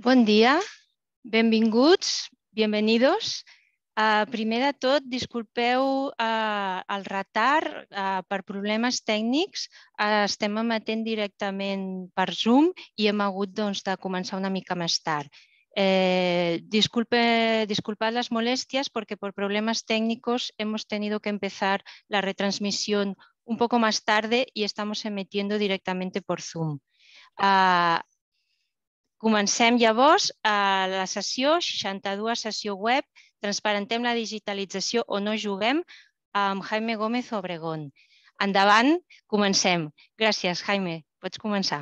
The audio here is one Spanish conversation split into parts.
Bon dia, benvinguts, bienvenidos. Ah, primer de tot, disculpeu ah, el retard ah, per problemes tècnics. estem emetent directament per Zoom i hem hagut doncs, de començar una mica més tard. Eh, disculpe, disculpad las molestias porque por problemas técnicos hemos tenido que empezar la retransmisión un poco más tarde y estamos emitiendo directamente por Zoom. Comencem llavors a eh, la sessió 62, sessió web, transparentem la digitalització o no juguem, amb Jaime Gómez Obregón. Endavant, comencem. Gràcies, Jaime. Pots començar.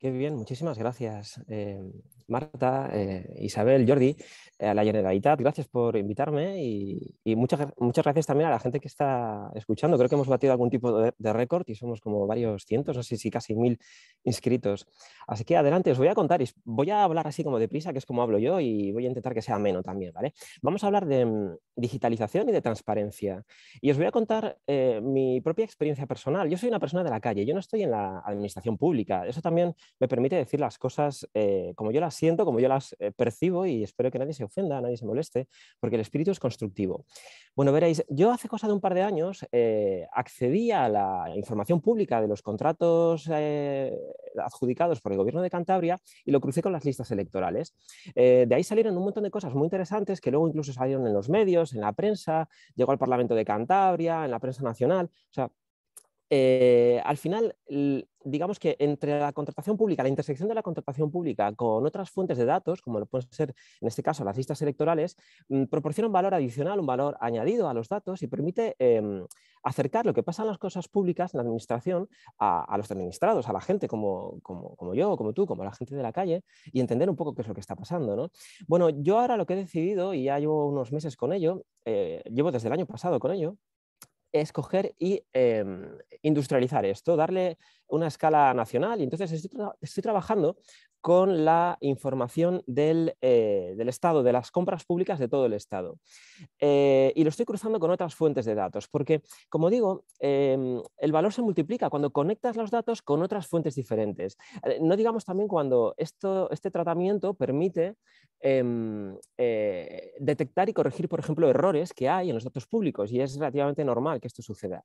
Qué bien, muchísimas gracias. Eh, Marta, eh, Isabel, Jordi, eh, a la Generalitat, gracias por invitarme y, muchas, muchas gracias también a la gente que está escuchando. Creo que hemos batido algún tipo de, récord y somos como varios cientos, no sé si casi mil inscritos. Así que adelante, os voy a contar, y voy a hablar así como deprisa, que es como hablo yo y voy a intentar que sea ameno también, ¿vale? Vamos a hablar de mm, digitalización y de transparencia. Y os voy a contar eh, mi propia experiencia personal. Yo soy una persona de la calle, yo no estoy en la administración pública. Eso también me permite decir las cosas como yo las siento, como yo las eh, percibo y espero que nadie se ofenda, nadie se moleste, porque el espíritu es constructivo. Bueno, veréis, yo hace cosa de un par de años eh, accedí a la información pública de los contratos eh, adjudicados por el gobierno de Cantabria y lo crucé con las listas electorales. de ahí salieron un montón de cosas muy interesantes que luego incluso salieron en los medios, en la prensa, llegó al Parlamento de Cantabria, en la prensa nacional. O sea, eh, al final, digamos que entre la contratación pública, la intersección de la contratación pública con otras fuentes de datos, como lo pueden ser en este caso las listas electorales, mm, proporciona un valor adicional, un valor añadido a los datos y permite em, acercar lo que pasa en las cosas públicas, en la administración, a, los administrados, a la gente como, yo, como tú, como la gente de la calle, y entender un poco qué es lo que está pasando. Bueno, yo ahora lo que he decidido, y ya llevo unos meses con ello, eh, llevo desde el año pasado con ello, escoger y em, industrializar esto, darle una escala nacional. Y entonces estoy trabajando con la información eh, del, Estado, de las compras públicas de todo el Estado. Eh, y lo estoy cruzando con otras fuentes de datos, porque, como digo, em, el valor se multiplica cuando conectas los datos con otras fuentes diferentes. Eh, no digamos también cuando esto, este tratamiento permite em, detectar y corregir, por ejemplo, errores que hay en los datos públicos, y es relativamente normal que esto suceda.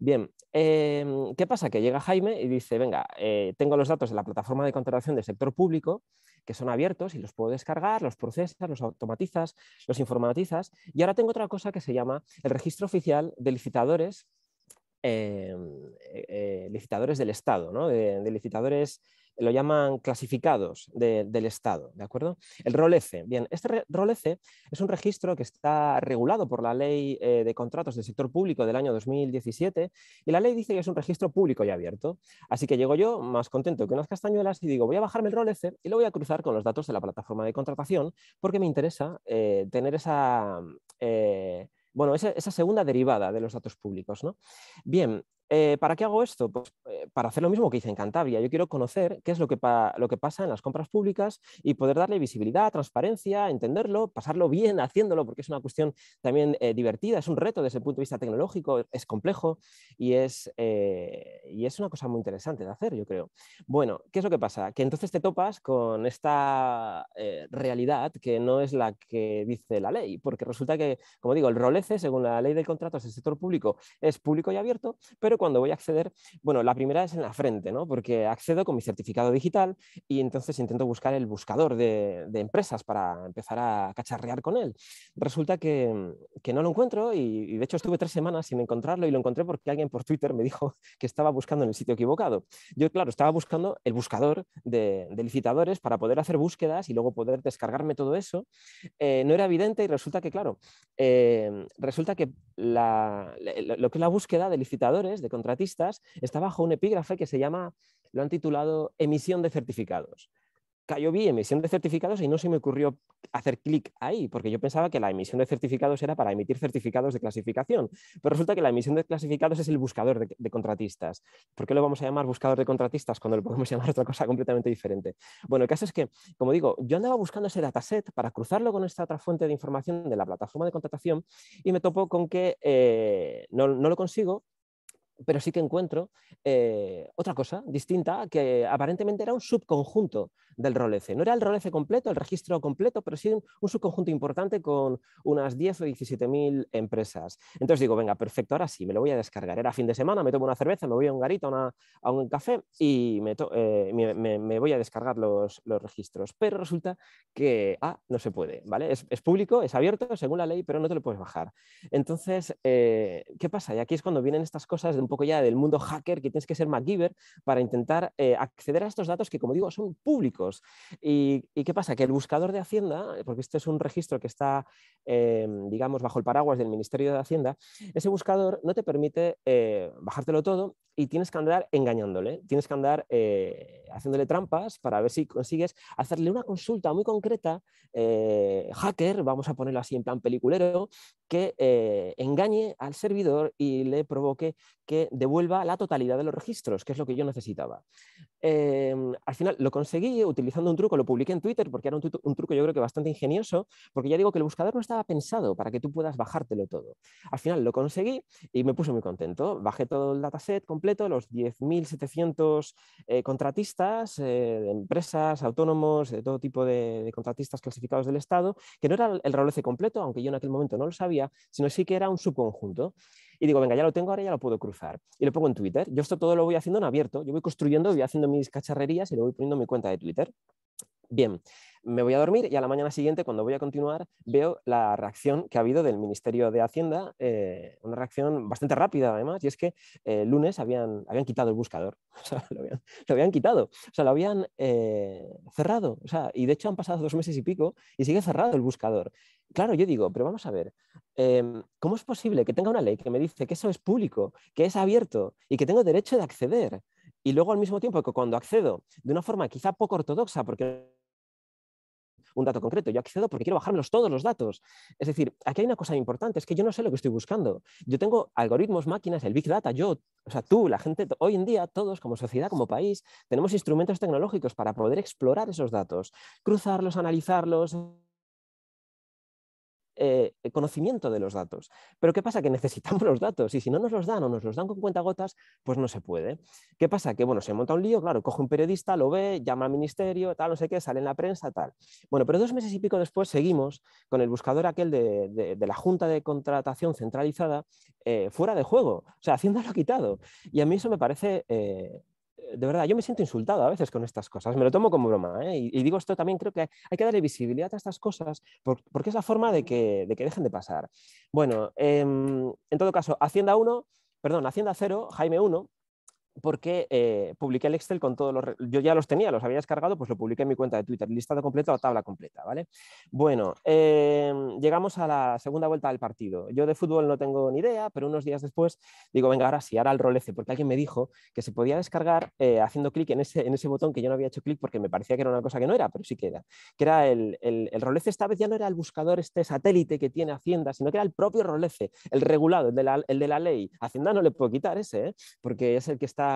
Bien, em, ¿qué pasa? Que llega Jaime y dice, venga, tengo los datos de la plataforma de contratación del sector público, público que son abiertos y los puedo descargar, los procesas, los automatizas, los informatizas. Y ahora tengo otra cosa que se llama el registro oficial de licitadores eh, eh, eh, licitadores del Estado, ¿no? de, licitadores lo llaman clasificados del Estado, ¿de acuerdo? El rol Bien, este rol es un registro que está regulado por la Ley eh, de Contratos del Sector Público del año 2017 y la ley dice que es un registro público y abierto. Así que llego yo más contento que unas castañuelas y digo, voy a bajarme el rol y lo voy a cruzar con los datos de la plataforma de contratación porque me interesa eh, tener esa... Eh, bueno, esa, segunda derivada de los datos públicos. ¿no? Bien, eh, ¿Para qué hago esto? Pues eh, para hacer lo mismo que hice en Cantabria. Yo quiero conocer qué es lo que, pasa en las compras públicas y poder darle visibilidad, transparencia, entenderlo, pasarlo bien haciéndolo, porque es una cuestión también eh, divertida, es un reto desde el punto de vista tecnológico, e, es complejo y es, una cosa muy interesante de hacer, yo creo. Bueno, ¿qué es lo que pasa? Que entonces te topas con esta realidad que no es la que dice la ley, porque resulta que, como digo, el rolece, e, según la ley de contratos del sector público, es público y abierto, pero cuando voy a acceder, bueno, la primera es en la frente, ¿no? Porque accedo con mi certificado digital y entonces intento buscar el buscador de, empresas para empezar a cacharrear con él. Resulta que, no lo encuentro y, de hecho estuve tres semanas sin encontrarlo y lo encontré porque alguien por Twitter me dijo que estaba buscando en el sitio equivocado. Yo, claro, estaba buscando el buscador de, licitadores para poder hacer búsquedas y luego poder descargarme todo eso. Eh, no era evidente y resulta que, claro, eh, resulta que la, lo que es la búsqueda de licitadores, de contratistas, está bajo un epígrafe que se llama, lo han titulado emisión de certificados yo vi emisión de certificados y no se me ocurrió hacer clic ahí, porque yo pensaba que la emisión de certificados era para emitir certificados de clasificación, pero resulta que la emisión de clasificados es el buscador de, contratistas. ¿Por qué lo vamos a llamar buscador de contratistas cuando lo podemos llamar otra cosa completamente diferente? Bueno, el caso es que, como digo, yo andaba buscando ese dataset para cruzarlo con esta otra fuente de información de la plataforma de contratación y me topo con que eh, no, lo consigo pero sí que encuentro eh, otra cosa distinta que aparentemente era un subconjunto del rolece. No era el rolece completo, el registro completo, pero sí un, subconjunto importante con unas 10 o 17 mil empresas. Entonces digo, venga, perfecto, ahora sí, me lo voy a descargar. Era fin de semana, me tomo una cerveza, me voy a un garito, a, un café y me, eh, me, voy a descargar los, registros. Pero resulta que, ah, no se puede, ¿vale? Es, público, es abierto según la ley, pero no te lo puedes bajar. Entonces, eh, ¿qué pasa? Y aquí es cuando vienen estas cosas de un poco ya del mundo hacker, que tienes que ser MacGyver para intentar eh, acceder a estos datos que, como digo, son públicos ¿Y, qué pasa? Que el buscador de Hacienda, eh, porque este es un registro que está, eh, digamos, bajo el paraguas del Ministerio de Hacienda, ese buscador no te permite eh, bajártelo todo y tienes que andar engañándole, tienes que andar... Eh, haciéndole trampas para ver si consigues hacerle una consulta muy concreta, eh, hacker, vamos a ponerlo así en plan peliculero, que eh, engañe al servidor y le provoque que devuelva la totalidad de los registros, que es lo que yo necesitaba. Em, al final lo conseguí utilizando un truco, lo publiqué en Twitter porque era un, un truco yo creo que bastante ingenioso, porque ya digo que el buscador no estaba pensado para que tú puedas bajártelo todo. Al final lo conseguí y me puse muy contento. Bajé todo el dataset completo, los 10.700 eh, contratistas eh, de empresas, autónomos, de todo tipo de, contratistas clasificados del Estado, que no era el RALC completo, aunque yo en aquel momento no lo sabía, sino sí que era un subconjunto. Y digo, venga, ya lo tengo, ahora ya lo puedo cruzar. Y lo pongo en Twitter. Yo esto todo lo voy haciendo en abierto. Yo voy construyendo, voy haciendo mis cacharrerías y lo voy poniendo en mi cuenta de Twitter. Bien, me voy a dormir y a la mañana siguiente, cuando voy a continuar, veo la reacción que ha habido del Ministerio de Hacienda, eh, una reacción bastante rápida además, y es que el eh, lunes habían, habían quitado el buscador, o sea, lo, habían, quitado, o sea, lo habían eh, cerrado, o sea, y de hecho han pasado dos meses y pico y sigue cerrado el buscador. Claro, yo digo, pero vamos a ver, em, ¿cómo es posible que tenga una ley que me dice que eso es público, que es abierto y que tengo derecho de acceder? Y luego al mismo tiempo que cuando accedo de una forma quizá poco ortodoxa, porque un dato concreto, yo accedo porque quiero bajármelos todos los datos. Es decir, aquí hay una cosa importante, es que yo no sé lo que estoy buscando. Yo tengo algoritmos, máquinas, el Big Data, yo, o sea, tú, la gente, hoy en día todos como sociedad, como país, tenemos instrumentos tecnológicos para poder explorar esos datos, cruzarlos, analizarlos, eh, eh, conocimiento de los datos. Pero ¿qué pasa? Que necesitamos los datos y si no nos los dan o nos los dan con cuentagotas, pues no se puede. ¿Qué pasa? Que bueno, se monta un lío, claro, coge un periodista, lo ve, llama al ministerio, tal, no sé qué, sale en la prensa, tal. Bueno, pero dos meses y pico después seguimos con el buscador aquel de, la Junta de Contratación Centralizada eh, fuera de juego, o sea, haciéndolo quitado. Y a mí eso me parece de verdad, yo me siento insultado a veces con estas cosas, me lo tomo como broma, ¿eh? y, digo esto también, creo que hay que darle visibilidad a estas cosas, porque es la forma de que, dejen de pasar. Bueno, em, en todo caso, Hacienda 1, perdón, Hacienda 0, Jaime 1, porque eh, publiqué el Excel con todos los... Yo ya los tenía, los había descargado, pues lo publiqué en mi cuenta de Twitter, listado completo, o tabla completa, ¿vale? Bueno, em, llegamos a la segunda vuelta del partido. Yo de fútbol no tengo ni idea, pero unos días después digo, venga, ahora sí, ahora el rolece, porque alguien me dijo que se podía descargar eh, haciendo clic en ese, en ese botón que yo no había hecho clic porque me parecía que era una cosa que no era, pero sí que era. Que era el, el, rolece, esta vez ya no era el buscador este satélite que tiene Hacienda, sino que era el propio rolece, el regulado, el de la, el de la ley. Hacienda no le puedo quitar ese, ¿eh? porque es el que está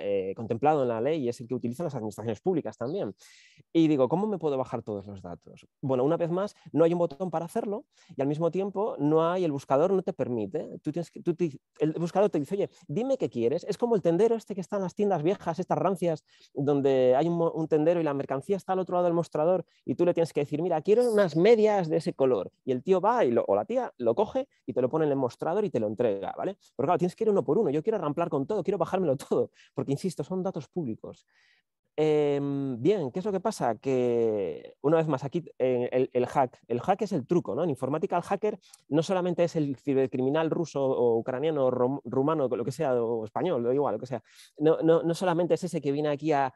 eh, contemplado en la ley y es el que utilizan las administraciones públicas también. Y digo, ¿cómo me puedo bajar todos los datos? Bueno, una vez más, no hay un botón para hacerlo y al mismo tiempo no hay, el buscador no te permite. Tú tienes que, tú el buscador te dice, oye, dime qué quieres. Es como el tendero este que está en las tiendas viejas, estas rancias, donde hay un, tendero y la mercancía está al otro lado del mostrador y tú le tienes que decir, mira, quiero unas medias de ese color. Y el tío va y o la tía lo coge y te lo pone en el mostrador y te lo entrega, ¿vale? Porque claro, tienes que ir uno por uno. Yo quiero ramplar con todo, quiero bajármelo todo, porque insisto, son datos públicos. Em, bien, ¿qué es lo que pasa? Que una vez más aquí el, hack, el hack es el truco, ¿no? En informática el hacker no solamente es el cibercriminal ruso o ucraniano o rumano, lo que sea, o español, o igual, lo que sea. No, no, no, solamente es ese que viene aquí a,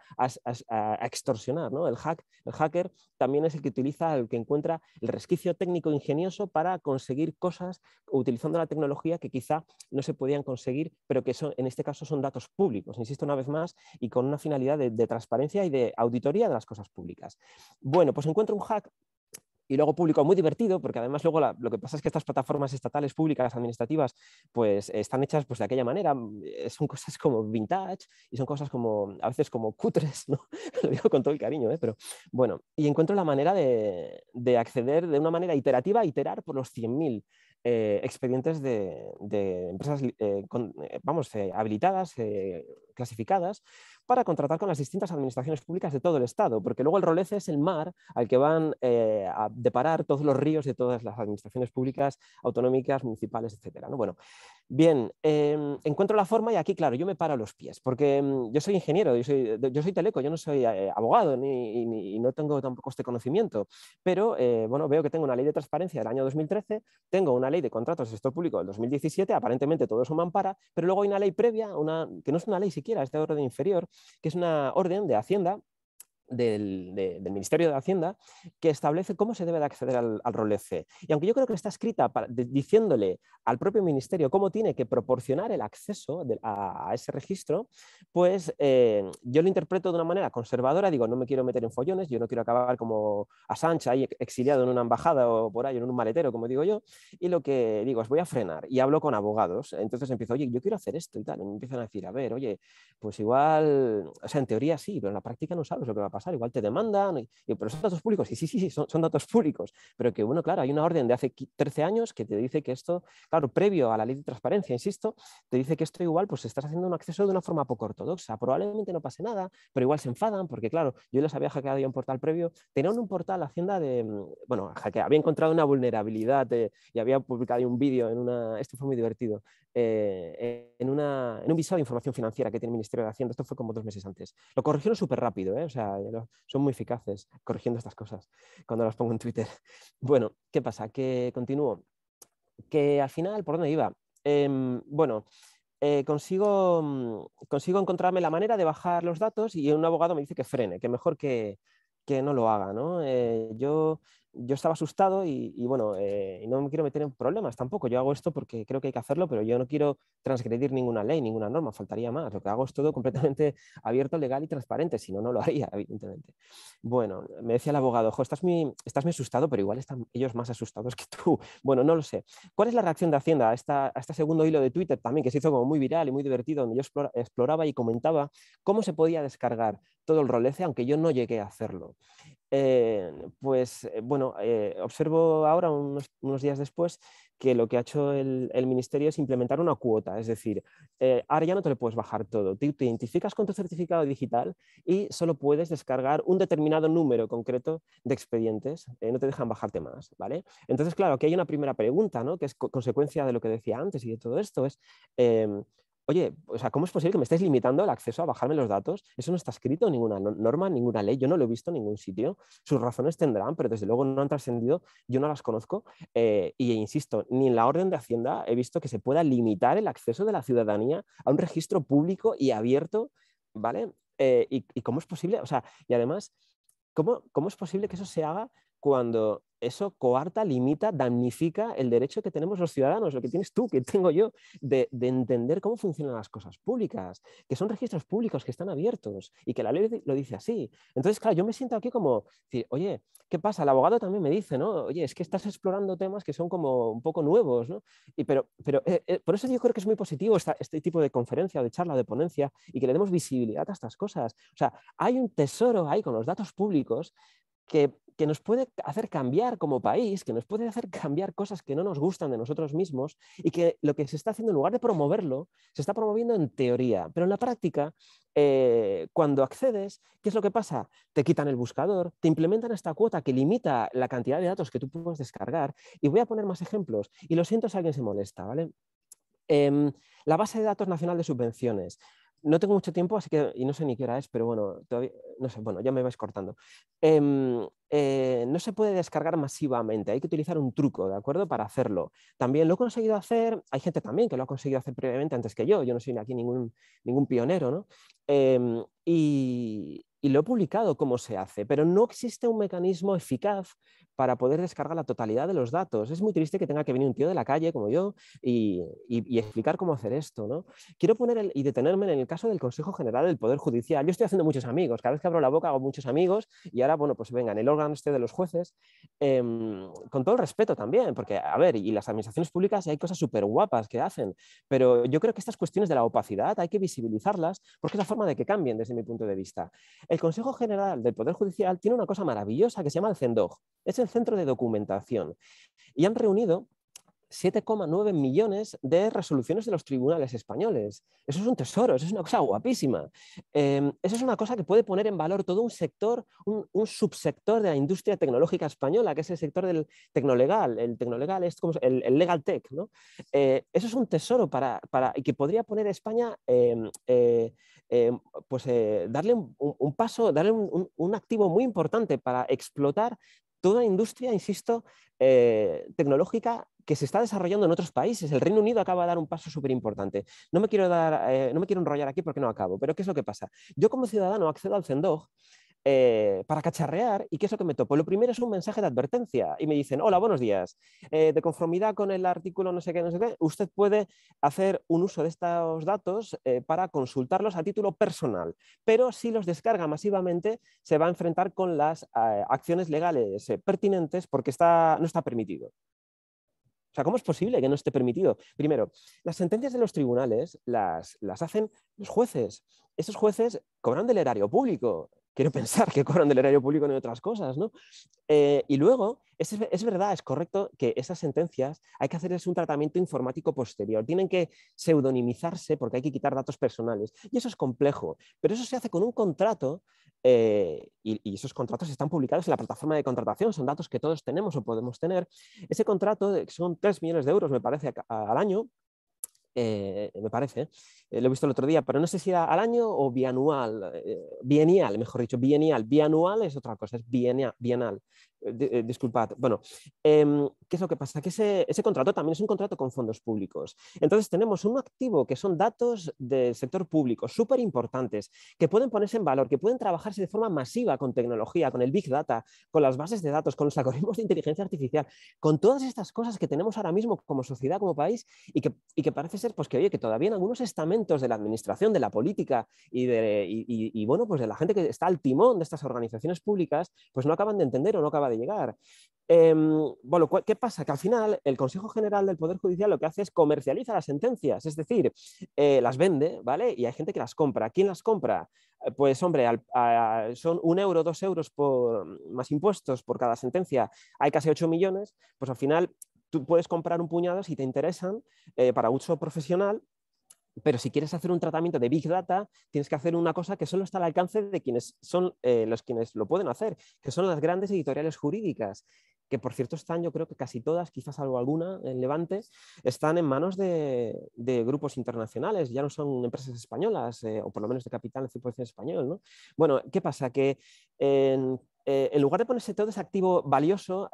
extorsionar, ¿no? El, hack, el hacker también es el que utiliza, el que encuentra el resquicio técnico ingenioso para conseguir cosas utilizando la tecnología que quizá no se podían conseguir, pero que son, en este caso son datos públicos, insisto una vez más, y con una finalidad de, de transparencia y de auditoría de las cosas públicas. Bueno, pues encuentro un hack y luego público muy divertido, porque además luego lo que pasa es que estas plataformas estatales, públicas, administrativas, pues están hechas pues, de aquella manera, son cosas como vintage y son cosas como, a veces como cutres, lo digo con todo el cariño, ¿eh? pero bueno, y encuentro la manera de, acceder de una manera iterativa, iterar por los 100.000 eh, expedientes de, empresas, eh, eh, vamos, habilitadas, clasificadas, para contratar con las distintas administraciones públicas de todo el Estado, porque luego el rolece es el mar al que van eh, a deparar todos los ríos de todas las administraciones públicas, autonómicas, municipales, etcétera. Bueno, Bien, em, encuentro la forma y aquí, claro, yo me paro los pies, porque mm, yo soy ingeniero, yo soy, yo soy teleco, yo no soy eh, abogado ni, no tengo tampoco este conocimiento, pero eh, bueno, veo que tengo una ley de transparencia del año 2013, tengo una ley de contratos de sector público del 2017, aparentemente todo eso me ampara, pero luego hay una ley previa, una, que no es una ley siquiera, es de orden inferior, que es una orden de Hacienda del, Ministerio de Hacienda que establece cómo se debe de acceder al, al rol e Y aunque yo creo que está escrita diciéndole al propio Ministerio cómo tiene que proporcionar el acceso a, ese registro, pues eh, yo lo interpreto de una manera conservadora, digo, no me quiero meter en follones, yo no quiero acabar como a Sancha exiliado en una embajada o por ahí en un maletero, como digo yo, y lo que digo es voy a frenar y hablo con abogados, entonces empiezo, oye, yo quiero hacer esto y tal, y empiezan a decir, a ver, oye, pues igual, o sea, en teoría sí, pero en la práctica no sabes lo que va a pasar igual te demandan. Y, pero son datos públicos. Y sí, sí, sí, son, datos públicos. Pero que, bueno, claro, hay una orden de hace 13 años que te dice que esto, claro, previo a la ley de transparencia, insisto, te dice que esto igual, pues estás haciendo un acceso de una forma poco ortodoxa. Probablemente no pase nada, pero igual se enfadan, porque, claro, yo les había hackeado ya un portal previo. Tenían un portal Hacienda de, mm, bueno, había encontrado una vulnerabilidad eh, y había publicado un vídeo en una, esto fue muy divertido, eh, en, en un visado de información financiera que tiene el Ministerio de Hacienda. Esto fue como dos meses antes. Lo corrigieron súper rápido, ¿eh? o sea, son muy eficaces corrigiendo estas cosas cuando las pongo en Twitter. Bueno, ¿qué pasa? Que continúo. Que al final, ¿por dónde iba? Em, bueno, eh, consigo, mm, consigo encontrarme la manera de bajar los datos y un abogado me dice que frene, que mejor que, no lo haga. ¿no? Eh, yo yo estaba asustado y, bueno, eh, no me quiero meter en problemas tampoco. Yo hago esto porque creo que hay que hacerlo, pero yo no quiero transgredir ninguna ley, ninguna norma, faltaría más. Lo que hago es todo completamente abierto, legal y transparente, si no, no lo haría, evidentemente. Bueno, me decía el abogado, ojo, estás muy, estás asustado, pero igual están ellos más asustados que tú. Bueno, no lo sé. ¿Cuál es la reacción de Hacienda a, esta, este segundo hilo de Twitter también, que se hizo como muy viral y muy divertido, donde yo exploraba y comentaba cómo se podía descargar todo el rolece, aunque yo no llegué a hacerlo. Eh, pues eh, bueno, eh, observo ahora, unos, días después, que lo que ha hecho el, ministerio es implementar una cuota, es decir, ahora ya no te lo puedes bajar todo, te, identificas con tu certificado digital y solo puedes descargar un determinado número concreto de expedientes, no te dejan bajarte más, ¿vale? Entonces, claro, aquí hay una primera pregunta, ¿no? Que es consecuencia de lo que decía antes y de todo esto, es em, oye, o sea, ¿cómo es posible que me estéis limitando el acceso a bajarme los datos? Eso no está escrito en ninguna norma, ninguna ley, yo no lo he visto en ningún sitio. Sus razones tendrán, pero desde luego no han trascendido, yo no las conozco. Eh, y e insisto, ni en la orden de Hacienda he visto que se pueda limitar el acceso de la ciudadanía a un registro público y abierto, ¿vale? Eh, y, cómo es posible? O sea, y además, ¿cómo, ¿cómo es posible que eso se haga cuando eso coarta, limita, damnifica el derecho que tenemos los ciudadanos, lo que tienes tú, que tengo yo, de, entender cómo funcionan las cosas públicas, que son registros públicos que están abiertos y que la ley lo dice así. Entonces, claro, yo me siento aquí como, decir, oye, ¿qué pasa? El abogado también me dice, ¿no? Oye, es que estás explorando temas que son como un poco nuevos, ¿no? Y pero pero eh, eh, por eso yo creo que es muy positivo este tipo de conferencia de charla, de ponencia y que le demos visibilidad a estas cosas. O sea, hay un tesoro ahí con los datos públicos que, nos puede hacer cambiar como país, que nos puede hacer cambiar cosas que no nos gustan de nosotros mismos y que lo que se está haciendo en lugar de promoverlo, se está promoviendo en teoría, pero en la práctica eh, cuando accedes, ¿qué es lo que pasa? Te quitan el buscador, te implementan esta cuota que limita la cantidad de datos que tú puedes descargar. Y voy a poner más ejemplos. Y lo siento si alguien se molesta, ¿vale? Em, la base de datos nacional de subvenciones no tengo mucho tiempo, así que, y no sé ni qué hora es, pero bueno, todavía, no sé, bueno, ya me vais cortando. Em, eh, no se puede descargar masivamente, hay que utilizar un truco, ¿de acuerdo? Para hacerlo. También lo he conseguido hacer, hay gente también que lo ha conseguido hacer previamente antes que yo, yo no soy aquí ningún, ningún pionero, ¿no? Em, y, y lo he publicado cómo se hace, pero no existe un mecanismo eficaz para poder descargar la totalidad de los datos. Es muy triste que tenga que venir un tío de la calle como yo y, explicar cómo hacer esto. ¿no? Quiero poner y detenerme en el caso del Consejo General del Poder Judicial. Yo estoy haciendo muchos amigos, cada vez que abro la boca hago muchos amigos y ahora, bueno, pues vengan, el órgano este de los jueces, em, con todo el respeto también, porque, a ver, y las administraciones públicas hay cosas súper guapas que hacen, pero yo creo que estas cuestiones de la opacidad hay que visibilizarlas porque es la forma de que cambien desde mi punto de vista. El Consejo General del Poder Judicial tiene una cosa maravillosa que se llama el CENDOG. Es el Centro de Documentación. Y han reunido 7,9 millones de resoluciones de los tribunales españoles. Eso es un tesoro, eso es una cosa guapísima. Em, eso es una cosa que puede poner en valor todo un sector, un, subsector de la industria tecnológica española, que es el sector del tecnolegal. El tecnolegal es como el, legal tech. Eh, eso es un tesoro para, para, que podría poner a España, em, eh, em, pues eh, darle un, paso, darle un, activo muy importante para explotar toda la industria, insisto, tecnológica que se está desarrollando en otros países. El Reino Unido acaba de dar un paso súper importante. No, me quiero dar, eh, no me quiero enrollar aquí porque no acabo, pero ¿qué es lo que pasa? Yo como ciudadano accedo al Zendog eh, para cacharrear y qué es lo que me topo. Lo primero es un mensaje de advertencia y me dicen, hola, buenos días. Eh, de conformidad con el artículo no sé qué, no sé qué, usted puede hacer un uso de estos datos para consultarlos a título personal, pero si los descarga masivamente se va a enfrentar con las acciones legales pertinentes porque no está permitido. O sea, ¿cómo es posible que no esté permitido? Primero, las sentencias de los tribunales las, las hacen los jueces. Esos jueces cobran del erario público quiero pensar que cobran del erario público en otras cosas, ¿no? Eh, y luego, es, verdad, es correcto que esas sentencias hay que hacerles un tratamiento informático posterior, tienen que pseudonimizarse porque hay que quitar datos personales. Y eso es complejo, pero eso se hace con un contrato eh, y, esos contratos están publicados en la plataforma de contratación, son datos que todos tenemos o podemos tener. Ese contrato que son 3 millones de euros, me parece, al año, eh, me parece, eh, lo he visto el otro día, pero no sé si era al año o bianual, eh, bienial, mejor dicho, bienial. Bianual es otra cosa, es bienal. Eh, disculpad. Bueno, em, ¿qué es lo que pasa? Que ese, contrato también es un contrato con fondos públicos. Entonces tenemos un activo que son datos del sector público, súper importantes, que pueden ponerse en valor, que pueden trabajarse de forma masiva con tecnología, con el Big Data, con las bases de datos, con los algoritmos de inteligencia artificial, con todas estas cosas que tenemos ahora mismo como sociedad, como país, y que, y que parece ser pues, que, oye, que todavía en algunos estamentos de la administración, de la política y, de, bueno, pues la gente que está al timón de estas organizaciones públicas, pues no acaban de entender o no acaba de llegar. Em, bueno, ¿qué pasa? Que al final el Consejo General del Poder Judicial lo que hace es comercializar las sentencias, es decir, eh, las vende, ¿vale? Y hay gente que las compra. ¿Quién las compra? Eh, pues hombre, son un euro, dos euros por, más impuestos por cada sentencia. Hay casi ocho millones, pues al final tú puedes comprar un puñado si te interesan eh, para uso profesional pero si quieres hacer un tratamiento de Big Data, tienes que hacer una cosa que solo está al alcance de quienes son eh, los quienes lo pueden hacer, que son las grandes editoriales jurídicas, que por cierto están, yo creo que casi todas, quizás salvo alguna en Levante, están en manos de, de grupos internacionales, ya no son empresas españolas, eh, o por lo menos de capital 100% español. ¿no? Bueno, ¿qué pasa? Que eh, en lugar de ponerse todo ese activo valioso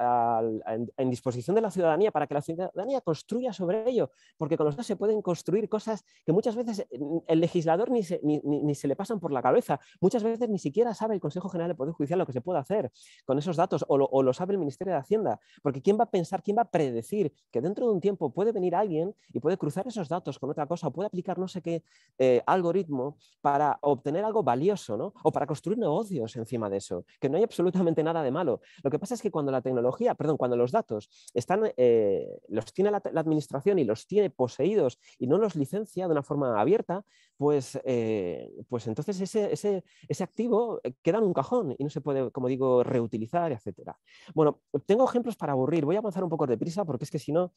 en, disposición de la ciudadanía para que la ciudadanía construya sobre ello, porque con los datos se pueden construir cosas que muchas veces eh, el legislador ni se, ni, ni, se, le pasan por la cabeza, muchas veces ni siquiera sabe el Consejo General de Poder Judicial lo que se puede hacer con esos datos o lo, o lo sabe el Ministerio de Hacienda, porque ¿quién va a pensar, quién va a predecir que dentro de un tiempo puede venir alguien y puede cruzar esos datos con otra cosa o puede aplicar no sé qué eh, algoritmo para obtener algo valioso ¿no? o para construir negocios encima de eso? Que no hay absolutamente nada de malo. Lo que pasa es que cuando la tecnología, perdón, cuando los datos están, eh, los tiene la, administración y los tiene poseídos y no los licencia de una forma abierta, pues, eh, pues entonces ese, ese, activo eh, queda en un cajón y no se puede, como digo, reutilizar, etcétera. Bueno, tengo ejemplos para aburrir. Voy a avanzar un poco deprisa porque es que si no...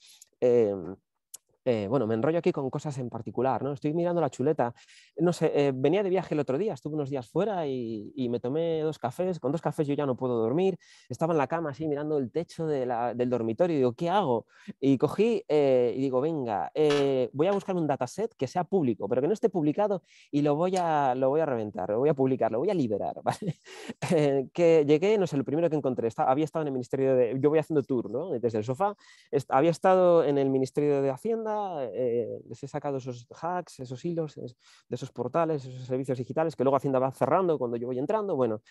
Eh, bueno, me enrollo aquí con cosas en particular, ¿no? Estoy mirando la chuleta, no sé, eh, venía de viaje el otro día, estuve unos días fuera y, me tomé dos cafés, con dos cafés yo ya no puedo dormir, estaba en la cama así mirando el techo del dormitorio y digo, ¿qué hago? Y cogí eh, y digo, venga, voy a buscar un dataset que sea público, pero que no esté publicado y lo voy a, lo voy a reventar, lo voy a publicar, lo voy a liberar, ¿vale? que llegué, no sé, lo primero que encontré, había estado en el Ministerio de, yo voy haciendo tour, ¿no? Desde el sofá, había estado en el Ministerio de Hacienda, eh, les he sacado esos hacks, esos hilos de esos portales, esos servicios digitales que luego Hacienda va cerrando cuando yo voy entrando. Bueno,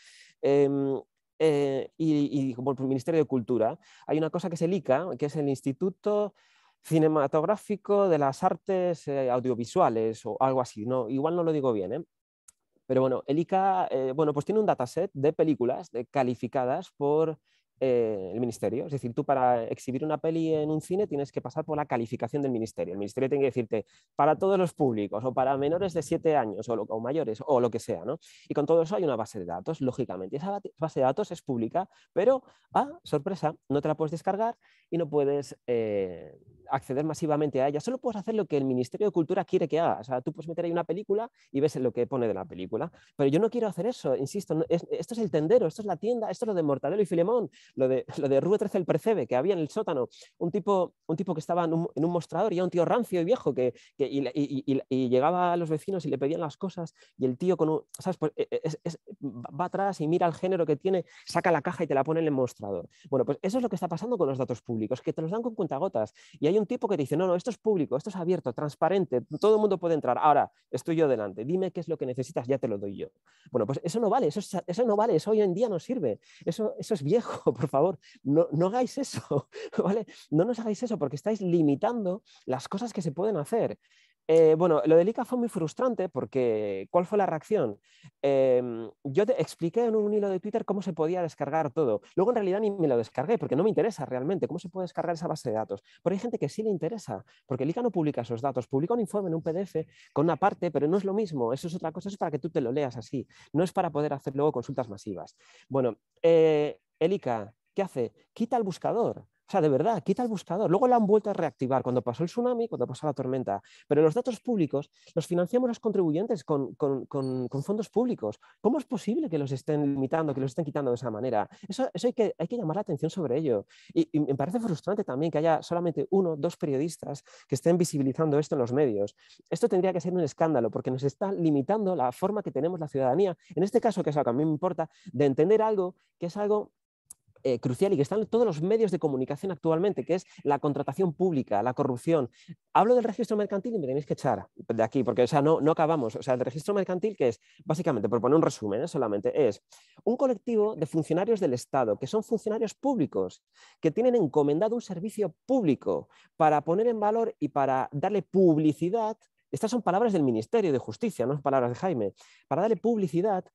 em, eh, y, como el Ministerio de Cultura, hay una cosa que es el ICA, que es el Instituto Cinematográfico de las Artes eh, Audiovisuales o algo así. No, igual no lo digo bien, Pero bueno, el ICA, bueno, pues tiene un dataset de películas calificadas por eh, el ministerio. Es decir, tú para exhibir una peli en un cine tienes que pasar por la calificación del ministerio. El ministerio tiene que decirte para todos los públicos o para menores de 7 años o, mayores o lo que sea. ¿no? Y con todo eso hay una base de datos, lógicamente. Y esa base de datos es pública, pero, ah, sorpresa, no te la puedes descargar y no puedes... Eh, acceder masivamente a ella. Solo puedes hacer lo que el Ministerio de Cultura quiere que haga, O sea, tú puedes meter ahí una película y ves lo que pone de la película. Pero yo no quiero hacer eso, insisto. esto es el tendero, esto es la tienda, esto es lo de Mortadelo y Filemón, lo de, lo de Rue 13 el Percebe, que había en el sótano. Un tipo, un tipo que estaba en un, mostrador y era un tío rancio y viejo que, y, llegaba a los vecinos y le pedían las cosas y el tío con un, ¿sabes? Pues, e, e, va atrás y mira el género que tiene, saca la caja y te la pone en el mostrador. Bueno, pues eso es lo que está pasando con los datos públicos, que te los dan con cuentagotas. Y hay un tipo que dice, no, no, esto es público, esto es abierto, transparente, todo el mundo puede entrar. Ahora, estoy yo delante, dime qué es lo que necesitas, ya te lo doy yo. Bueno, pues eso no vale, eso, eso no vale, eso hoy en día no sirve, eso, eso es viejo, por favor, no, no hagáis eso, ¿vale? No nos hagáis eso porque estáis limitando las cosas que se pueden hacer. Eh, bueno, lo de ICA fue muy frustrante porque ¿cuál fue la reacción? Em, yo te expliqué en un hilo de Twitter cómo se podía descargar todo. Luego en realidad ni me lo descargué porque no me interesa realmente cómo se puede descargar esa base de datos. Pero hay gente que sí le interesa porque el no publica esos datos, publica un informe en un PDF con una parte, pero no es lo mismo. Eso es otra cosa, eso es para que tú te lo leas así. No es para poder hacer luego consultas masivas. Bueno, eh, ¿qué hace? Quita el buscador. O sea, de verdad, quita el buscador. Luego la han vuelto a reactivar cuando pasó el tsunami, cuando pasó la tormenta. Pero los datos públicos los financiamos los contribuyentes con, fondos públicos. ¿Cómo es posible que los estén limitando, que los estén quitando de esa manera? Eso, hay, que, hay que llamar la atención sobre ello. Y, me parece frustrante también que haya solamente uno, dos periodistas que estén visibilizando esto en los medios. Esto tendría que ser un escándalo porque nos está limitando la forma que tenemos la ciudadanía, en este caso, que es algo que a mí me importa, de entender algo que es algo eh, crucial y que están en todos los medios de comunicación actualmente, que es la contratación pública, la corrupción. Hablo del registro mercantil y me tenéis que echar de aquí, porque sea, no, no acabamos. O sea, el registro mercantil, que es básicamente, por poner un resumen ¿eh? solamente, es un colectivo de funcionarios del Estado, que son funcionarios públicos, que tienen encomendado un servicio público para poner en valor y para darle publicidad. Estas son palabras del Ministerio de Justicia, no son palabras de Jaime, para darle publicidad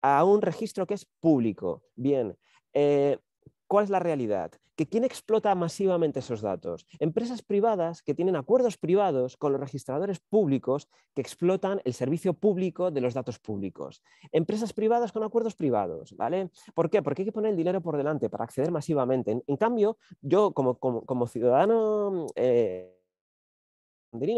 a un registro que es público. Bien, eh, ¿Cuál es la realidad? Que quién explota masivamente esos datos. Empresas privadas que tienen acuerdos privados con los registradores públicos que explotan el servicio público de los datos públicos. Empresas privadas con acuerdos privados, ¿vale? ¿Por qué? Porque hay que poner el dinero por delante para acceder masivamente. En, cambio, yo como, como, como ciudadano... Eh,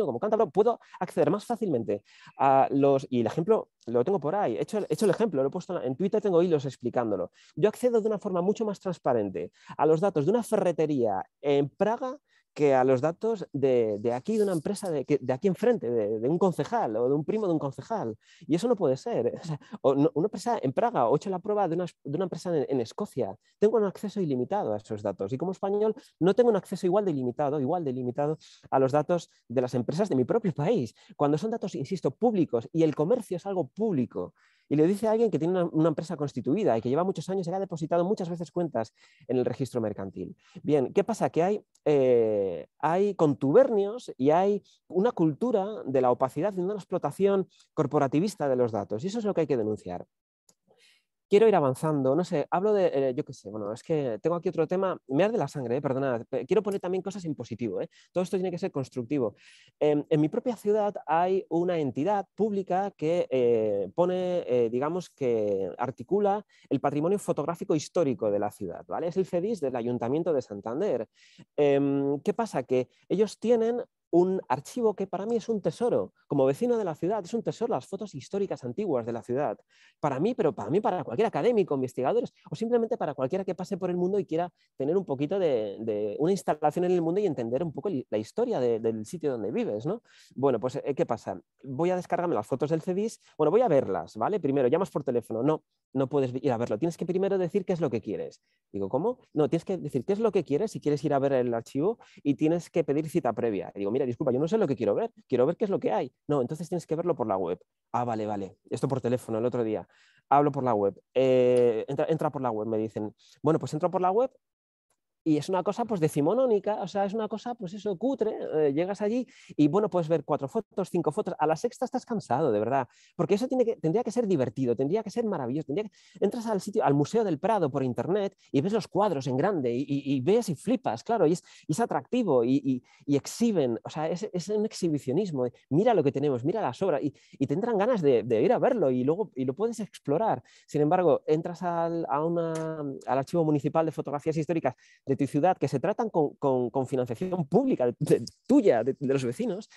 como cántalo, puedo acceder más fácilmente a los... Y el ejemplo lo tengo por ahí, hecho, he hecho el ejemplo, lo he puesto en Twitter, tengo hilos explicándolo. Yo accedo de una forma mucho más transparente a los datos de una ferretería en Praga que a los datos de, aquí, de una empresa, de, aquí enfrente, de, un concejal o de un primo de un concejal. Y eso no puede ser. ¿eh? una empresa en Praga o hecho la prueba de una, de empresa en, Escocia. Tengo un acceso ilimitado a esos datos. Y como español, no tengo un acceso igual de ilimitado, igual de ilimitado a los datos de las empresas de mi propio país. Cuando son datos, insisto, públicos y el comercio es algo público. Y le dice a alguien que tiene una, empresa constituida y que lleva muchos años y ha depositado muchas veces cuentas en el registro mercantil. Bien, ¿qué pasa? Que hay, eh, hay contubernios y hay una cultura de la opacidad y una explotación corporativista de los datos. Y eso es lo que hay que denunciar quiero ir avanzando, no sé, hablo de, eh, yo qué sé, bueno, es que tengo aquí otro tema, me arde la sangre, eh, perdonad, quiero poner también cosas en positivo, eh, todo esto tiene que ser constructivo. Em, en mi propia ciudad hay una entidad pública que eh, pone, digamos que articula el patrimonio fotográfico histórico de la ciudad, ¿vale? Es el CEDIS del Ayuntamiento de Santander. Em, ¿Qué pasa? Que ellos tienen un archivo que para mí es un tesoro. Como vecino de la ciudad, es un tesoro las fotos históricas antiguas de la ciudad. Para mí, pero para mí, para cualquier académico, investigadores, o simplemente para cualquiera que pase por el mundo y quiera tener un poquito de, una instalación en el mundo y entender un poco la historia del sitio donde vives, ¿no? Bueno, pues, eh, ¿qué pasa? Voy a descargarme las fotos del CEDIS, Bueno, voy a verlas, ¿vale? Primero, llamas por teléfono. No, no puedes ir a verlo. Tienes que primero decir qué es lo que quieres. Digo, ¿cómo? No, tienes que decir qué es lo que quieres si quieres ir a ver el archivo y tienes que pedir cita previa. Digo, mira, disculpa, yo no sé lo que quiero ver, quiero ver qué es lo que hay. No, entonces tienes que verlo por la web. Ah, vale, vale. Esto por teléfono el otro día. Hablo por la web. Eh, entra, entra por la web, me dicen. Bueno, pues entro por la web y es una cosa pues decimonónica, o sea, es una cosa pues eso, cutre, eh, llegas allí y bueno, puedes ver cuatro fotos, cinco fotos, a la sexta estás cansado, de verdad, porque eso tiene que, tendría que ser divertido, tendría que ser maravilloso, entras al sitio, al Museo del Prado por internet y ves los cuadros en grande y, y, y ves y flipas, claro, y es, atractivo y, exhiben, o sea, es, un exhibicionismo, eh, mira lo que tenemos, mira las obras y, tendrán ganas de, ir a verlo y luego y lo puedes explorar. Sin embargo, entras al, al Archivo Municipal de Fotografías Históricas de tu ciudad que se tratan con, con, financiación pública tuya, de, los vecinos,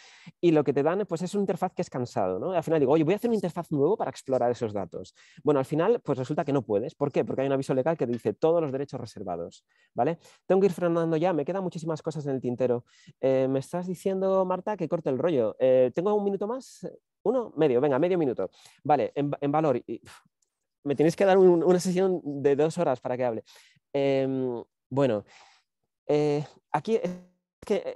y lo que te dan pues, es una interfaz que es cansado. ¿no? al final digo, oye, voy a hacer una interfaz nueva para explorar esos datos. Bueno, al final pues resulta que no puedes. ¿Por qué? Porque hay un aviso legal que dice todos los derechos reservados. ¿vale? Tengo que ir frenando ya, me quedan muchísimas cosas en el tintero. Eh, me estás diciendo, Marta, que corte el rollo. Eh, ¿Tengo un minuto más? ¿Uno? Medio, venga, medio minuto. Vale, en, valor. me tenéis que dar una sesión de dos horas para que hable. Eh, bueno, eh, aquí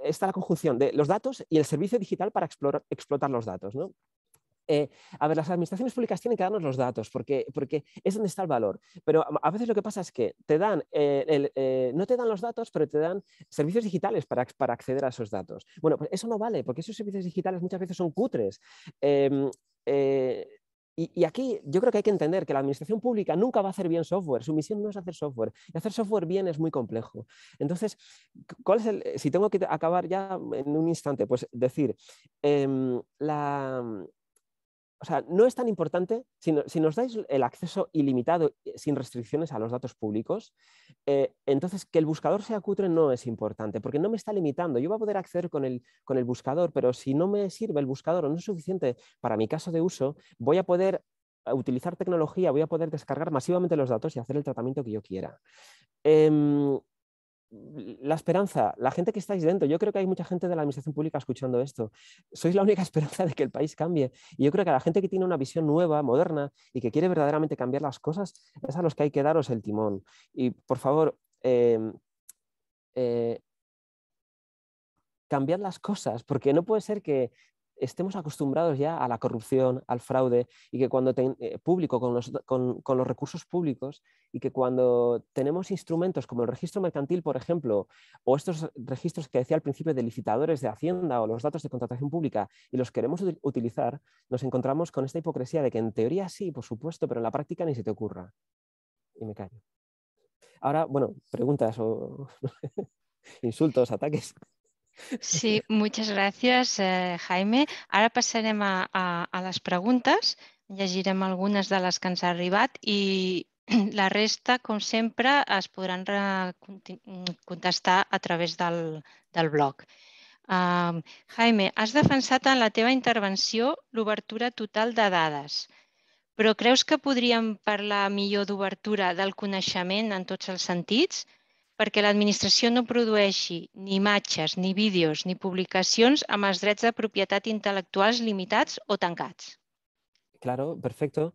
está la conjunción de los datos y el servicio digital para explotar los datos. ¿no? Eh, a ver, las administraciones públicas tienen que darnos los datos porque, porque es donde está el valor. Pero a veces lo que pasa es que te dan, eh, no te dan los datos, pero te dan servicios digitales para, acceder a esos datos. Bueno, pues eso no vale porque esos servicios digitales muchas veces son cutres. Em, y, aquí yo creo que hay que entender que la administración pública nunca va a hacer bien software, su misión no es hacer software, y hacer software bien es muy complejo. Entonces, ¿cuál es el, eh, si tengo que acabar ya en un instante, pues decir, em, la, o sea, no es tan importante, si, nos dais el acceso ilimitado, eh, sin restricciones a los datos públicos, eh, entonces que el buscador sea cutre no es importante, porque no me está limitando. Yo voy a poder acceder con el, buscador, pero si no me sirve el buscador o no es suficiente para mi caso de uso, voy a poder eh, utilizar tecnología, voy a poder descargar masivamente los datos y hacer el tratamiento que yo quiera. Em, la esperanza, la gente que estáis dentro, yo creo que hay mucha gente de la administración pública escuchando esto. Sois la única esperanza de que el país cambie. Y yo creo que la gente que tiene una visión nueva, moderna y que quiere verdaderamente cambiar las cosas, es a los que hay que daros el timón. Y por favor, em, eh, cambiar las cosas, porque no puede ser que estemos acostumbrados ya a la corrupción, al fraude, y que cuando eh, público con los, con los, recursos públicos, y que cuando tenemos instrumentos como el registro mercantil, por ejemplo, o estos registros que decía al principio de licitadores de Hacienda o los datos de contratación pública, y los queremos utilizar, nos encontramos con esta hipocresía de que en teoría sí, por supuesto, pero en la práctica ni se te ocurra. Y me callo. Ahora, bueno, preguntas o insultos, ataques. Sí, moltes gràcies, eh, Jaime. Ara passarem a, a, a les preguntes, llegirem algunes de les que ens ha arribat i la resta, com sempre, es podran mm, contestar a través del, del blog. Uh, Jaime, has defensat en la teva intervenció l'obertura total de dades, però creus que podríem parlar millor d'obertura del coneixement en tots els sentits? perquè l'administració no produeixi ni imatges, ni vídeos, ni publicacions amb els drets de propietat intel·lectuals limitats o tancats. Claro, perfecto.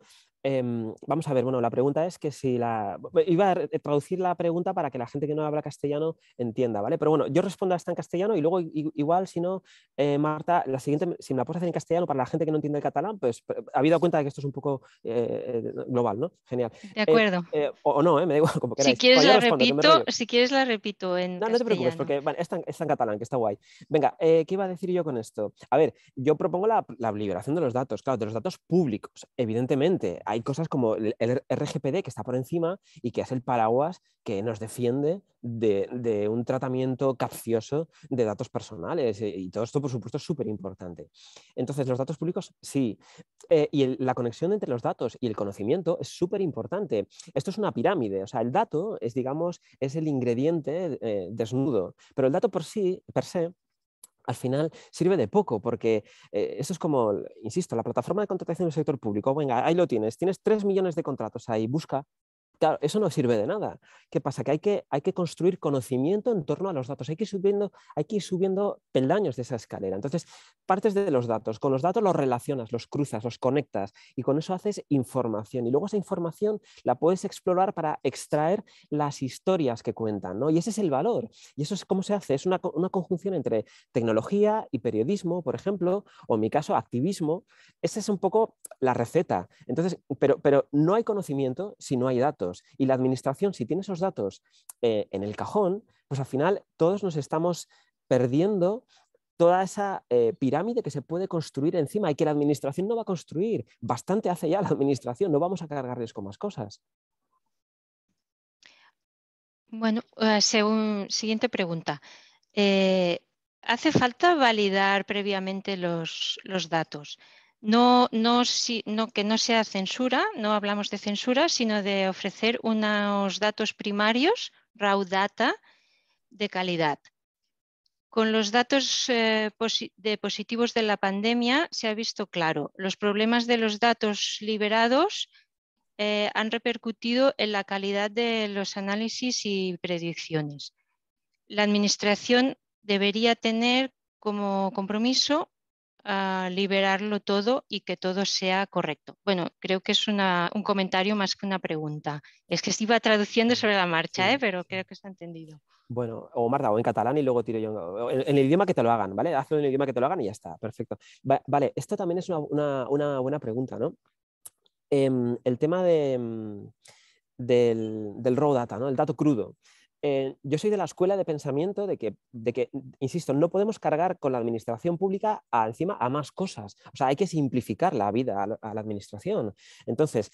Em, vamos a ver, bueno, la pregunta es que si la... Iba a eh, traducir la pregunta para que la gente que no habla castellano entienda, ¿vale? Pero bueno, yo respondo esta en castellano y luego igual, si no, eh, Marta, la siguiente, si me la puedo hacer en castellano para la gente que no entiende el catalán, pues ha habido cuenta de que esto es un poco eh, global, ¿no? Genial. De acuerdo. O, no, me da igual, como queráis. Si quieres, pues la repito, si quieres la repito en No, no te preocupes, porque bueno, está, en catalán, que está guay. Venga, ¿qué iba a decir yo con esto? A ver, yo propongo la, la liberación de los datos, claro, de los datos públicos, evidentemente. Hay hay cosas como el RGPD que está por encima y que es el paraguas que nos defiende de, un tratamiento capcioso de datos personales. Eh, y todo esto, por supuesto, es súper importante. Entonces, los datos públicos, sí. Eh, y la conexión entre los datos y el conocimiento es súper importante. Esto es una pirámide. O sea, el dato es, digamos, es el ingrediente eh, desnudo. Pero el dato por sí, per se, al final sirve de poco, porque eh, eso es como, insisto, la plataforma de contratación del sector público. Venga, ahí lo tienes, tienes 3 millones de contratos ahí, busca Claro, eso no sirve de nada. ¿Qué pasa? Que hay que, hay que construir conocimiento en torno a los datos. Hay que, ir subiendo, hay que subiendo peldaños de esa escalera. Entonces, partes de los datos. Con los datos los relacionas, los cruzas, los conectas y con eso haces información. Y luego esa información la puedes explorar para extraer las historias que cuentan. Y ese es el valor. Y eso es cómo se hace. Es una, conjunción entre tecnología y periodismo, por ejemplo, o en mi caso, activismo. Esa es un poco la receta. Entonces, pero, pero no hay conocimiento si no hay datos. Y la administración, si tiene esos datos eh, en el cajón, pues al final todos nos estamos perdiendo toda esa eh, pirámide que se puede construir encima y que la administración no va a construir. Bastante hace ya la administración, no vamos a cargarles con más cosas. Bueno, eh, siguiente pregunta. ¿Hace falta validar previamente los, los datos? no, que no sea censura, no hablamos de censura, sino de ofrecer unos datos primarios, raw data, de calidad. Con los datos eh, de positivos de la pandemia se ha visto claro, los problemas de los datos liberados eh, han repercutido en la calidad de los análisis y predicciones. La Administración debería tener como compromiso liberarlo todo y que todo sea correcto. Bueno, creo que es un comentario más que una pregunta. Es que se iba traduciendo sobre la marcha, ¿eh? pero creo que está entendido. Bueno, o Marta, o en catalán y luego tiro yo. En, el idioma que te lo hagan, ¿vale? Hazlo en el idioma que te lo hagan y ya está, perfecto. vale, esto también es una, buena pregunta, ¿no? Em, el tema mm, del, del raw data, ¿no? El dato crudo. Eh, yo soy de la escuela de pensamiento de que, de que, mm, insisto, no podemos cargar con la administración pública a, encima a más cosas. O sea, hay que simplificar la vida a, la administración. Entonces,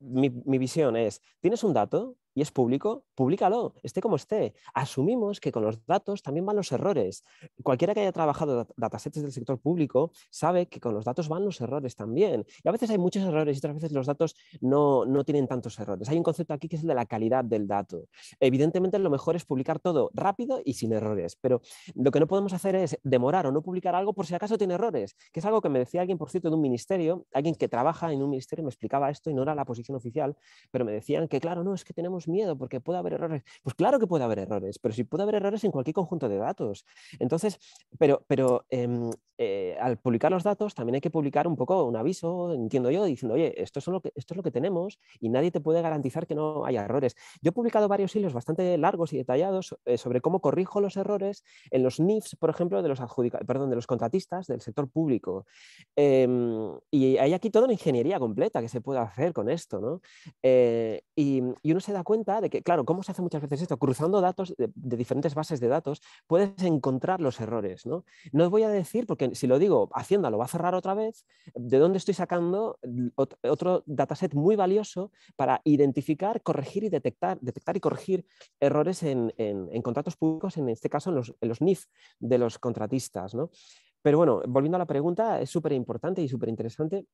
mi, mi visión es, ¿tienes un dato? y es público, públicalo, esté como esté. Asumimos que con los datos también van los errores. Cualquiera que haya trabajado datasets del sector público sabe que con los datos van los errores también. Y a veces hay muchos errores y otras veces los datos no, no tienen tantos errores. Hay un concepto aquí que es el de la calidad del dato. Evidentemente lo mejor es publicar todo rápido y sin errores, pero lo que no podemos hacer es demorar o no publicar algo por si acaso tiene errores, que es algo que me decía alguien, por cierto, de un ministerio, alguien que trabaja en un ministerio me explicaba esto y no era la posición oficial, pero me decían que claro, no, es que tenemos miedo porque puede haber errores. Pues claro que puede haber errores, pero si sí puede haber errores en cualquier conjunto de datos. Entonces, pero, pero em, eh, al publicar los datos también hay que publicar un poco un aviso, entiendo yo, diciendo, oye, esto es, lo que, esto es lo que tenemos y nadie te puede garantizar que no haya errores. Yo he publicado varios hilos bastante largos y detallados eh, sobre cómo corrijo los errores en los NIFs, por ejemplo, de los, perdón, de los contratistas del sector público. Em, y hay aquí toda una ingeniería completa que se puede hacer con esto, ¿no? Eh, y uno se da cuenta de que, claro, ¿cómo se hace muchas veces esto? Cruzando datos de, diferentes bases de datos, puedes encontrar los errores. ¿no? no os voy a decir, porque si lo digo, Hacienda lo va a cerrar otra vez, de dónde estoy sacando otro dataset muy valioso para identificar, corregir y detectar, detectar y corregir errores en, contratos públicos, en este caso en los, en NIF de los contratistas. ¿no? Pero bueno, volviendo a la pregunta, es súper importante y súper interesante.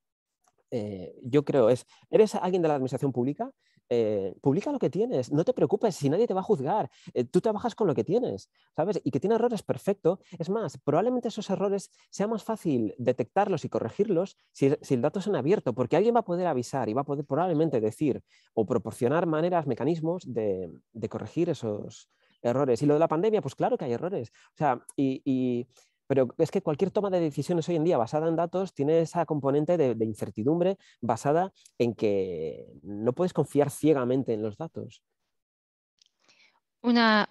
Eh, yo creo es, ¿eres alguien de la administración pública? Eh, publica lo que tienes, no te preocupes, si nadie te va a juzgar, eh, tú trabajas con lo que tienes, ¿sabes? Y que tiene errores, perfecto. Es más, probablemente esos errores sea más fácil detectarlos y corregirlos si, el dato es en abierto, porque alguien va a poder avisar y va a poder probablemente decir o proporcionar maneras, mecanismos de, corregir esos errores. Y lo de la pandemia, pues claro que hay errores. O sea, y pero es que cualquier toma de decisiones hoy en día basada en datos tiene esa componente de, incertidumbre basada en que no puedes confiar ciegamente en los datos. Una,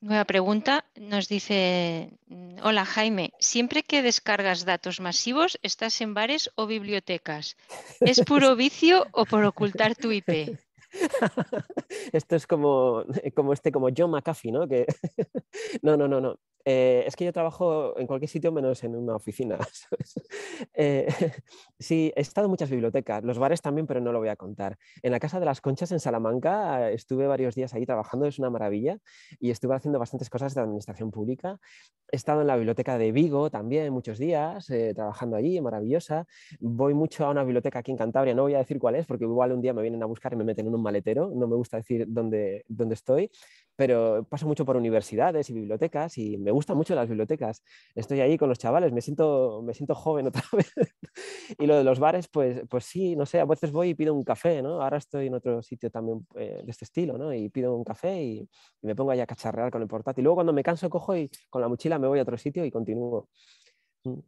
nueva pregunta nos dice, mm, hola Jaime, siempre que descargas datos masivos estás en bares o bibliotecas. ¿Es puro vicio o por ocultar tu IP? Esto es como, este, como John McAfee, ¿no? Que... no, no, no, no. Eh, es que yo trabajo en cualquier sitio menos en una oficina. Eh, sí, he estado en muchas bibliotecas, los bares también, pero no lo voy a contar. En la Casa de las Conchas en Salamanca eh, estuve varios días ahí trabajando, es una maravilla, y estuve haciendo bastantes cosas de administración pública. He estado en la biblioteca de Vigo también muchos días, trabajando allí, maravillosa. Voy mucho a una biblioteca aquí en Cantabria, no voy a decir cuál es, porque igual un día me vienen a buscar y me meten en un maletero, no me gusta decir dónde, dónde estoy, pero paso mucho por universidades y bibliotecas y me me gustan mucho las bibliotecas. Estoy ahí con los chavales, me siento, me siento joven otra vez. y lo de los bares, pues, pues sí, no sé, a veces voy y pido un café, ¿no? Ahora estoy en otro sitio también eh, de este estilo, ¿no? Y pido un café y, me pongo ahí a cacharrear con el portátil. Luego cuando me canso cojo y con la mochila me voy a otro sitio y continúo. Mm.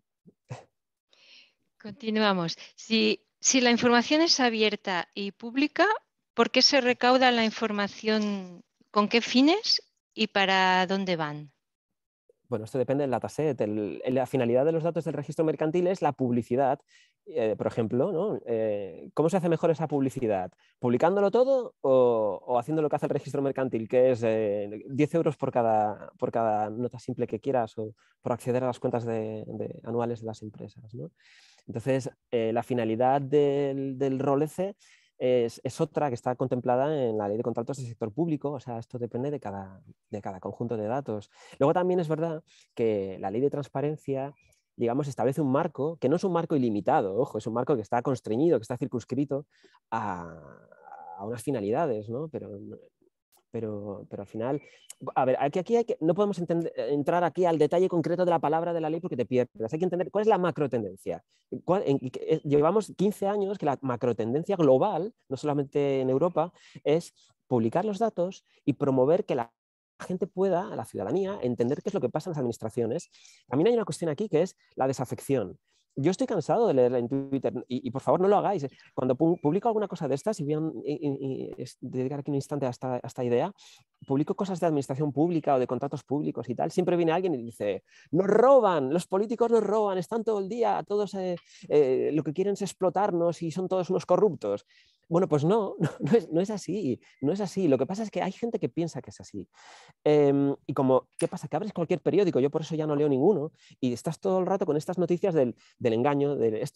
Continuamos. Si, si la información es abierta y pública, ¿por qué se recauda la información? ¿Con qué fines y para dónde van? bueno, esto depende del dataset. El, la finalidad de los datos del registro mercantil es la publicidad, eh, por ejemplo. Eh, ¿Cómo se hace mejor esa publicidad? ¿Publicándolo todo o, haciendo lo que hace el registro mercantil, que es 10 eh, euros por cada, por cada nota simple que quieras o por acceder a las cuentas de, anuales de las empresas? Entonces, la finalidad del, del rol es, otra que está contemplada en la ley de contratos del sector público, o sea, esto depende de cada, de cada conjunto de datos. Luego también es verdad que la ley de transparencia digamos, establece un marco que no es un marco ilimitado, ojo, es un marco que está constreñido, que está circunscrito a, unas finalidades, ¿no? pero, al final, a ver, aquí, hay que, no podemos eh, entrar aquí al detalle concreto de la palabra de la ley porque te pierdes. Hay que entender cuál es la macro tendencia. Eh, llevamos 15 años que la macro tendencia global, no solamente en Europa, es publicar los datos y promover que la gente pueda, la ciudadanía, entender qué es lo que pasa en las administraciones. También hay una cuestión aquí que es la desafección yo estoy cansado de leerla en Twitter y, por favor no lo hagáis. ¿eh? Cuando publico alguna cosa de estas, y voy a dedicar aquí un instante a esta, idea, publico cosas de administración pública o de contratos públicos y tal, siempre viene alguien y dice, nos roban, los políticos nos roban, están todo el día, todos eh, eh, lo que quieren es explotarnos y son todos unos corruptos. Bueno, pues no, no, es, así, no es así. Lo que pasa es que hay gente que piensa que es así. Em, y como, ¿qué pasa? Que abres cualquier periódico, yo por eso ya no leo ninguno, y estás todo el rato con estas noticias del del engaño, es,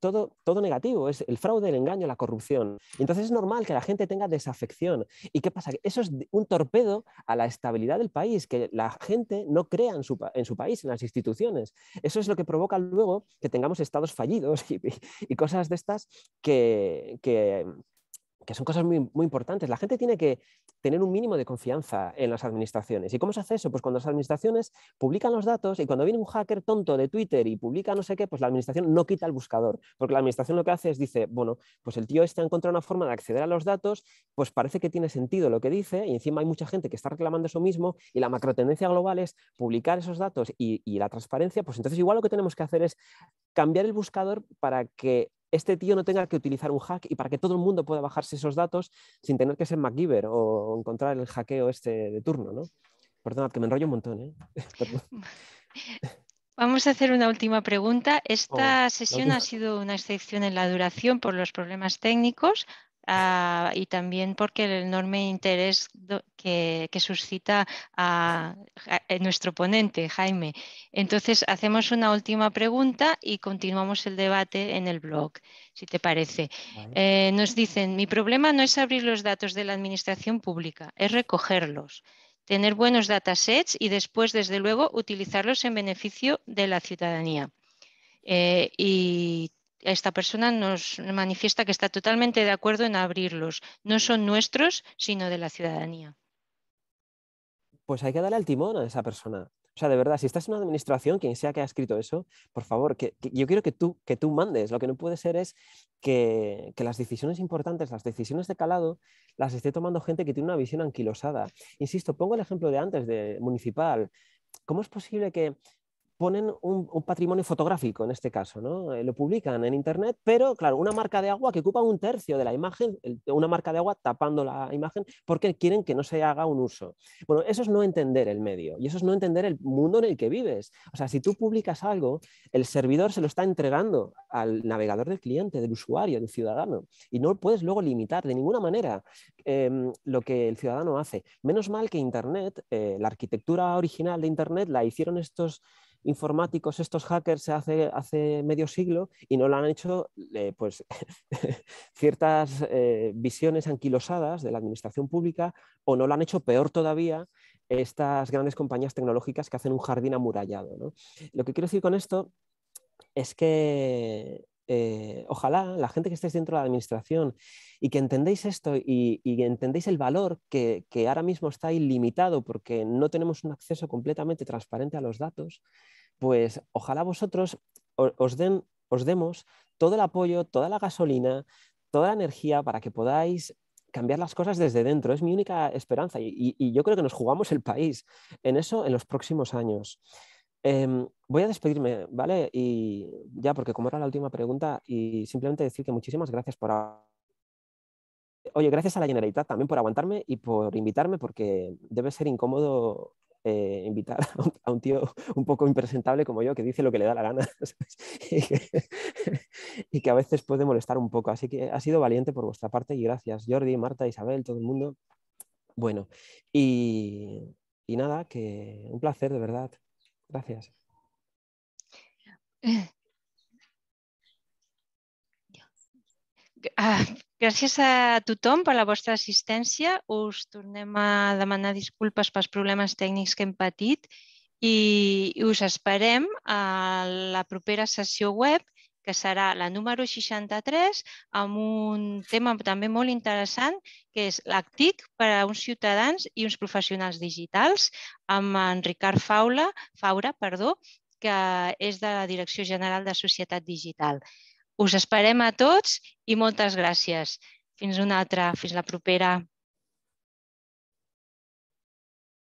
todo, todo negativo, es el fraude, el engaño, la corrupción. entonces es normal que la gente tenga desafección. ¿Y qué pasa? Eso es un torpedo a la estabilidad del país, que la gente no crea en su, país, en las instituciones. Eso es lo que provoca luego que tengamos estados fallidos y, cosas de estas que que son cosas muy, muy importantes. La gente tiene que tener un mínimo de confianza en las administraciones. ¿Y cómo se hace eso? Pues cuando las administraciones publican los datos y cuando viene un hacker tonto de Twitter y publica no sé qué, pues la administración no quita el buscador, porque la administración lo que hace es dice, bueno, pues el tío este ha encontrado una forma de acceder a los datos, pues parece que tiene sentido lo que dice y encima hay mucha gente que está reclamando eso mismo y la macrotendencia global es publicar esos datos y, y la transparencia, pues entonces igual lo que tenemos que hacer es cambiar el buscador para que este tío no tenga que utilizar un hack y para que todo el mundo pueda bajarse esos datos sin tener que ser MacGyver o encontrar el hackeo este de turno, ¿no? Perdonad que me enrollo un montón, ¿eh? Vamos a hacer una última pregunta. Esta sesión ha sido una excepción en la duración por los problemas técnicos. Ah, y también porque el enorme interés que, suscita a, eh, nuestro ponente, Jaime. Entonces, hacemos una última pregunta y continuamos el debate en el blog, si te parece. Eh, nos dicen, mi problema no es abrir los datos de la administración pública, es recogerlos, tener buenos datasets y después, desde luego, utilizarlos en beneficio de la ciudadanía. Eh, y esta persona nos manifiesta que está totalmente de acuerdo en abrirlos. No son nuestros, sino de la ciudadanía. Pues hay que darle el timón a esa persona. O sea, de verdad, si estás en una administración, quien sea que ha escrito eso, por favor, que, yo quiero que tú, que tú mandes. Lo que no puede ser es que, que, las decisiones importantes, las decisiones de calado, las esté tomando gente que tiene una visión anquilosada. Insisto, pongo el ejemplo de antes, de municipal. ¿Cómo es posible que ponen un, patrimonio fotográfico en este caso, ¿no? Eh, lo publican en internet, pero claro, una marca de agua que ocupa un tercio de la imagen, una marca de agua tapando la imagen porque quieren que no se haga un uso. Bueno, eso es no entender el medio y eso es no entender el mundo en el que vives. O sea, si tú publicas algo, el servidor se lo está entregando al navegador del cliente, del usuario, del ciudadano y no puedes luego limitar de ninguna manera em, lo que el ciudadano hace. Menos mal que internet, eh, la arquitectura original de internet la hicieron estos informáticos, estos hackers, hace, hace medio siglo y no lo han hecho eh, pues, ciertas eh, visiones anquilosadas de la administración pública o no lo han hecho peor todavía estas grandes compañías tecnológicas que hacen un jardín amurallado. Lo que quiero decir con esto es que eh, ojalá la gente que estéis dentro de la administración y que entendéis esto y, y entendéis el valor que, ahora mismo está ilimitado porque no tenemos un acceso completamente transparente a los datos, pues ojalá vosotros os, den, os demos todo el apoyo, toda la gasolina, toda la energía para que podáis cambiar las cosas desde dentro. Es mi única esperanza y, yo creo que nos jugamos el país en eso en los próximos años. Em, voy a despedirme, ¿vale? Y ya, porque como era la última pregunta, y simplemente decir que muchísimas gracias por... Oye, gracias a la Generalitat también por aguantarme y por invitarme, porque debe ser incómodo eh, invitar a un, tío un poco impresentable como yo, que dice lo que le da la gana, y, que, y, que, a veces puede molestar un poco. Así que ha sido valiente por vuestra parte y gracias, Jordi, Marta, Isabel, todo el mundo. Bueno, y nada, que un placer, de verdad. Gracias. Eh. Ah, gràcies a tothom per la vostra assistència. Us tornem a demanar disculpes pels problemes tècnics que hem patit i us esperem a la propera sessió web que serà la número 63 amb un tema també molt interessant que és l'ACTIC per a uns ciutadans i uns professionals digitals amb en Ricard Faula, Faura perdó, que és de la Direcció General de Societat Digital. Us esperem a tots i moltes gràcies. Fins una altra, fins la propera.